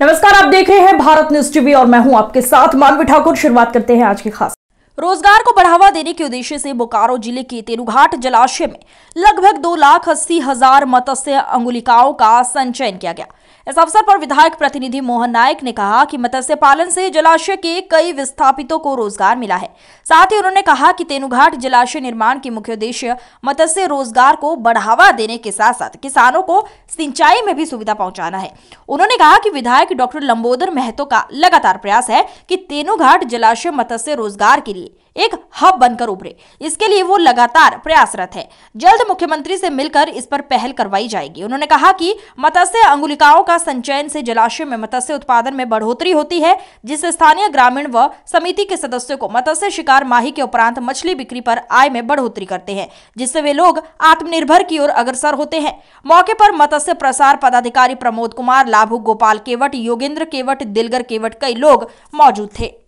नमस्कार आप देख रहे हैं भारत न्यूज टीवी और मैं हूं आपके साथ मानवी ठाकुर शुरुआत करते हैं आज की खास रोजगार को बढ़ावा देने के उद्देश्य से बोकारो जिले के तेरुघाट जलाशय में लगभग दो लाख अस्सी हजार मत्स्य अंगुलिकाओं का संचयन किया गया इस अवसर पर विधायक प्रतिनिधि मोहन नायक ने कहा कि मत्स्य पालन से जलाशय के कई विस्थापितों को रोजगार मिला है साथ ही उन्होंने कहा कि तेनुघाट जलाशय निर्माण के मुख्य उद्देश्य मत्स्य रोजगार को बढ़ावा देने के साथ साथ किसानों को सिंचाई में भी सुविधा पहुंचाना है उन्होंने कहा कि विधायक डॉक्टर लंबोदर महतो का लगातार प्रयास है की तेनुघाट जलाशय मत्स्य रोजगार के लिए एक हब बनकर उभरे इसके लिए वो लगातार प्रयासरत है जल्द मुख्यमंत्री से मिलकर इस पर पहल करवाई जाएगी उन्होंने कहा कि मत्स्य अंगुलिकाओं का संचयन से जलाशय में मत्स्य उत्पादन में बढ़ोतरी होती है जिससे स्थानीय ग्रामीण व समिति के सदस्यों को मत्स्य शिकार माही के उपरांत मछली बिक्री पर आय में बढ़ोतरी करते हैं जिससे वे लोग आत्मनिर्भर की ओर अग्रसर होते हैं मौके पर मत्स्य प्रसार पदाधिकारी प्रमोद कुमार लाभू गोपाल केवट योगेंद्र केवट दिलगर केवट कई लोग मौजूद थे